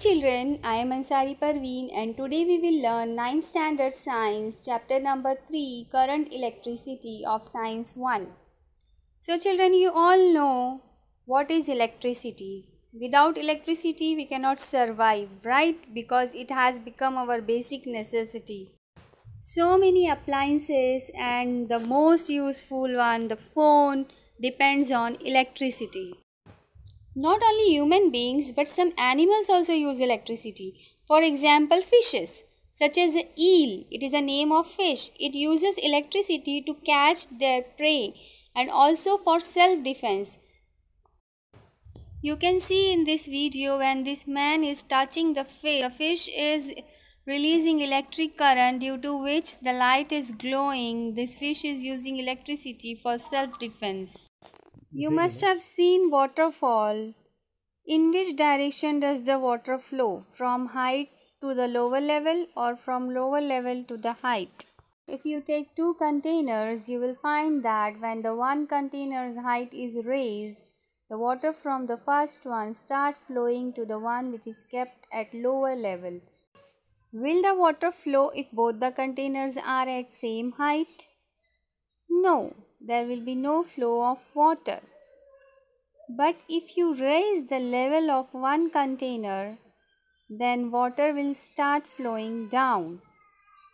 children, I am Ansari Parveen and today we will learn 9th standard science chapter number 3 current electricity of science 1. So children you all know what is electricity. Without electricity we cannot survive right because it has become our basic necessity. So many appliances and the most useful one the phone depends on electricity. Not only human beings but some animals also use electricity. For example, fishes such as the eel, it is a name of fish. It uses electricity to catch their prey and also for self defense. You can see in this video when this man is touching the fish, the fish is releasing electric current due to which the light is glowing. This fish is using electricity for self defense. You must have seen waterfall. In which direction does the water flow? From height to the lower level or from lower level to the height? If you take two containers, you will find that when the one container's height is raised, the water from the first one start flowing to the one which is kept at lower level. Will the water flow if both the containers are at same height? No, there will be no flow of water. But if you raise the level of one container, then water will start flowing down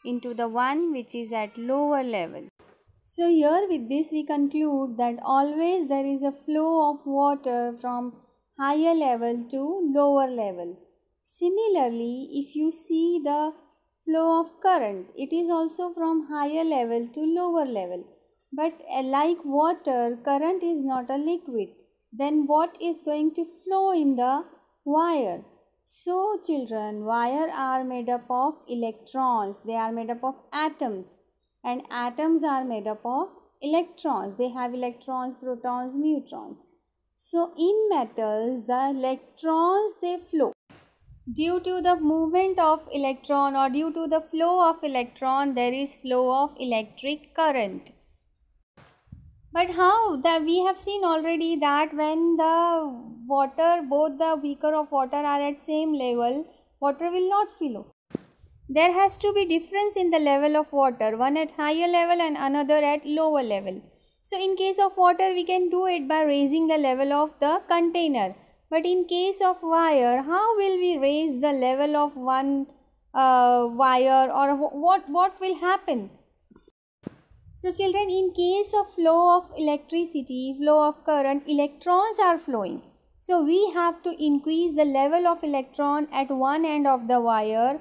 into the one which is at lower level. So here with this we conclude that always there is a flow of water from higher level to lower level. Similarly, if you see the flow of current, it is also from higher level to lower level. But uh, like water, current is not a liquid. Then what is going to flow in the wire? So children, wire are made up of electrons. They are made up of atoms. And atoms are made up of electrons. They have electrons, protons, neutrons. So in metals, the electrons, they flow. Due to the movement of electron or due to the flow of electron, there is flow of electric current but how that we have seen already that when the water both the beaker of water are at same level water will not flow there has to be difference in the level of water one at higher level and another at lower level so in case of water we can do it by raising the level of the container but in case of wire how will we raise the level of one uh, wire or what what will happen so children, in case of flow of electricity, flow of current, electrons are flowing. So we have to increase the level of electron at one end of the wire.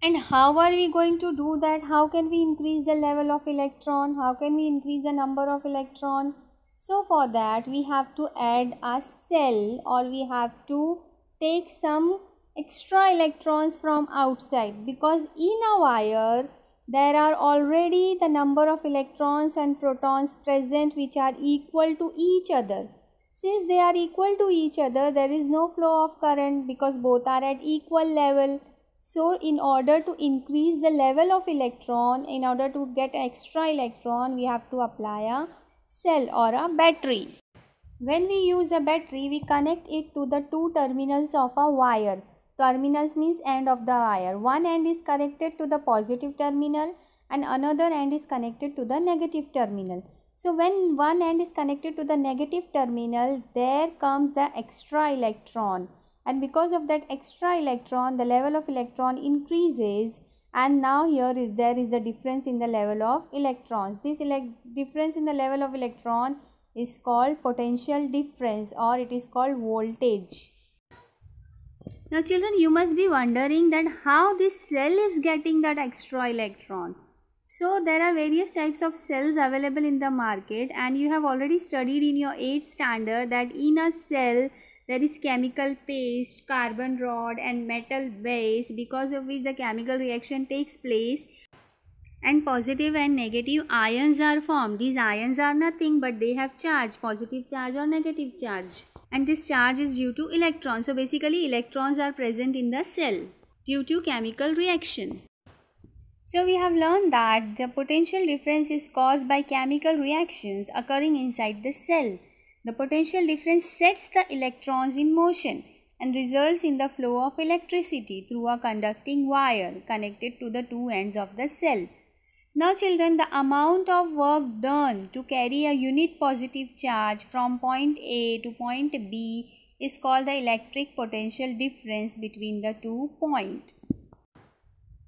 And how are we going to do that? How can we increase the level of electron? How can we increase the number of electron? So for that, we have to add a cell or we have to take some extra electrons from outside because in a wire, there are already the number of electrons and protons present which are equal to each other. Since they are equal to each other, there is no flow of current because both are at equal level. So, in order to increase the level of electron, in order to get extra electron, we have to apply a cell or a battery. When we use a battery, we connect it to the two terminals of a wire terminals means end of the wire one end is connected to the positive terminal and another end is connected to the negative terminal so when one end is connected to the negative terminal there comes the extra electron and because of that extra electron the level of electron increases and now here is there is the difference in the level of electrons this difference in the level of electron is called potential difference or it is called voltage now children, you must be wondering that how this cell is getting that extra electron. So there are various types of cells available in the market and you have already studied in your 8th standard that in a cell there is chemical paste, carbon rod and metal base because of which the chemical reaction takes place and positive and negative ions are formed. These ions are nothing but they have charge, positive charge or negative charge and this charge is due to electrons. So basically electrons are present in the cell due to chemical reaction. So we have learned that the potential difference is caused by chemical reactions occurring inside the cell. The potential difference sets the electrons in motion and results in the flow of electricity through a conducting wire connected to the two ends of the cell. Now children, the amount of work done to carry a unit positive charge from point A to point B is called the electric potential difference between the two points.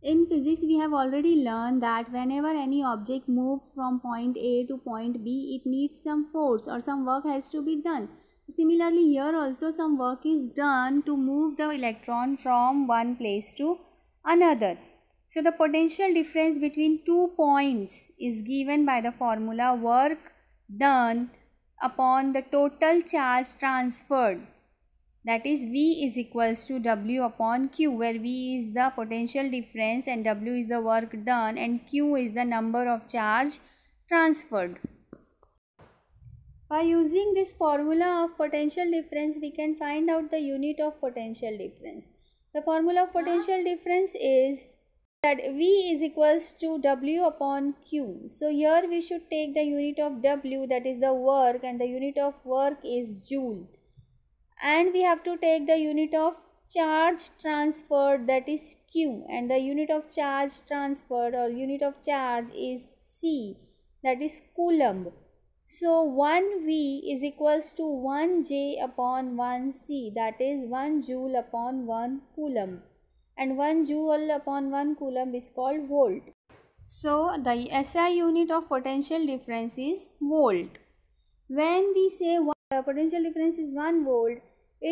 In physics, we have already learned that whenever any object moves from point A to point B, it needs some force or some work has to be done. Similarly, here also some work is done to move the electron from one place to another. So the potential difference between two points is given by the formula work done upon the total charge transferred that is V is equals to W upon Q where V is the potential difference and W is the work done and Q is the number of charge transferred. By using this formula of potential difference we can find out the unit of potential difference. The formula of potential difference is that V is equals to W upon Q. So here we should take the unit of W that is the work and the unit of work is joule. And we have to take the unit of charge transferred that is Q and the unit of charge transferred or unit of charge is C that is coulomb. So 1V is equals to 1J upon 1C that is 1 joule upon 1 coulomb and 1 joule upon 1 coulomb is called volt. So, the SI unit of potential difference is volt. When we say one, uh, potential difference is 1 volt,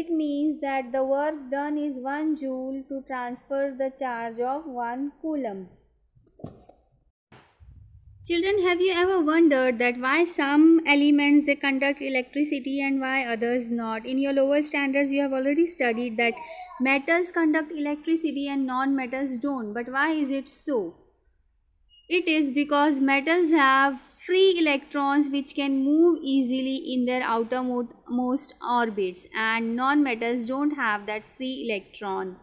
it means that the work done is 1 joule to transfer the charge of 1 coulomb. Children, have you ever wondered that why some elements they conduct electricity and why others not? In your lower standards, you have already studied that metals conduct electricity and non-metals don't. But why is it so? It is because metals have free electrons which can move easily in their outermost orbits and non-metals don't have that free electron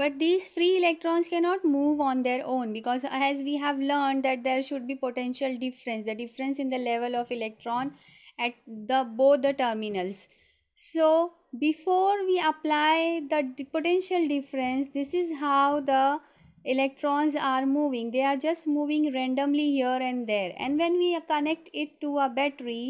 but these free electrons cannot move on their own because as we have learned that there should be potential difference the difference in the level of electron at the both the terminals so before we apply the potential difference this is how the electrons are moving they are just moving randomly here and there and when we connect it to a battery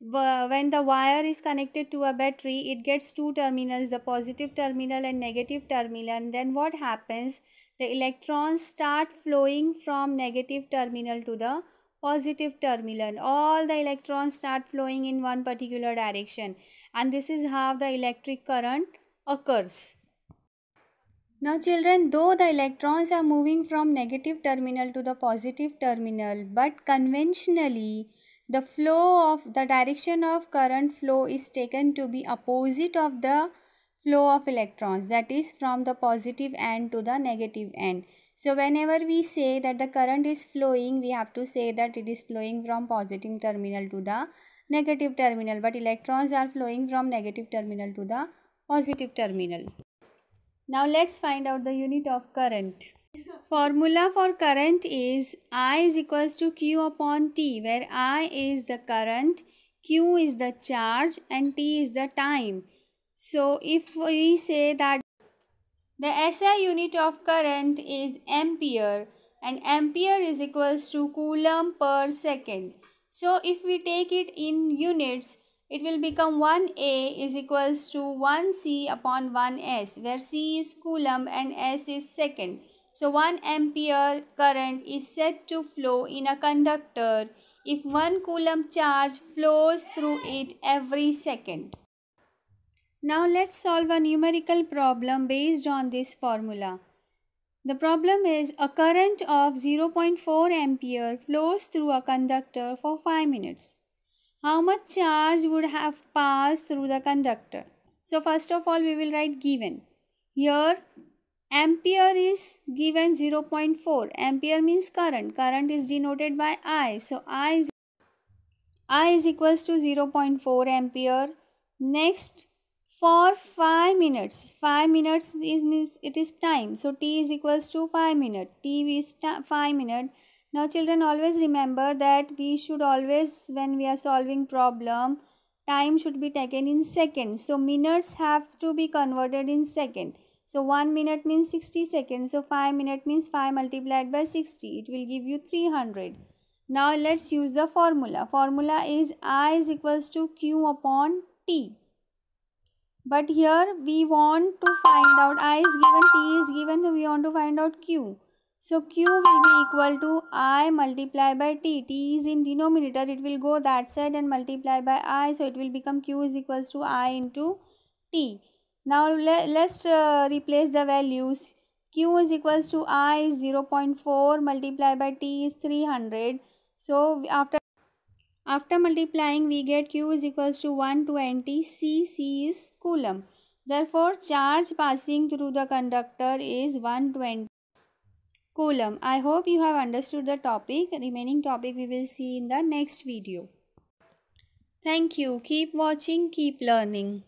when the wire is connected to a battery it gets two terminals the positive terminal and negative terminal and then what happens the electrons start flowing from negative terminal to the positive terminal all the electrons start flowing in one particular direction and this is how the electric current occurs now children, though the electrons are moving from negative terminal to the positive terminal, but conventionally the flow of the direction of current flow is taken to be opposite of the flow of electrons that is from the positive end to the negative end so whenever we say that the current is flowing we have to say that it is flowing from positive terminal to the negative terminal but electrons are flowing from negative terminal to the positive terminal now let's find out the unit of current Formula for current is I is equals to Q upon T where I is the current, Q is the charge and T is the time. So if we say that the SI unit of current is ampere and ampere is equals to coulomb per second. So if we take it in units, it will become 1A is equals to 1C upon 1S where C is coulomb and S is second. So 1 ampere current is said to flow in a conductor if 1 coulomb charge flows through it every second. Now let's solve a numerical problem based on this formula. The problem is a current of 0.4 ampere flows through a conductor for 5 minutes. How much charge would have passed through the conductor? So first of all we will write given. Here ampere is given 0.4 ampere means current current is denoted by i so i is i is equals to 0.4 ampere next for 5 minutes 5 minutes is means it is time so t is equals to 5 minute t is 5 minute now children always remember that we should always when we are solving problem time should be taken in seconds so minutes have to be converted in second so 1 minute means 60 seconds. So 5 minute means 5 multiplied by 60. It will give you 300. Now let's use the formula. Formula is I is equals to Q upon T. But here we want to find out I is given, T is given, we want to find out Q. So Q will be equal to I multiplied by T. T is in denominator, it will go that side and multiply by I. So it will become Q is equals to I into T. Now le let's uh, replace the values. Q is equals to I is 0.4 multiplied by T is 300. So after after multiplying we get Q is equals to 120 C. C is Coulomb. Therefore charge passing through the conductor is 120 Coulomb. I hope you have understood the topic. Remaining topic we will see in the next video. Thank you. Keep watching, keep learning.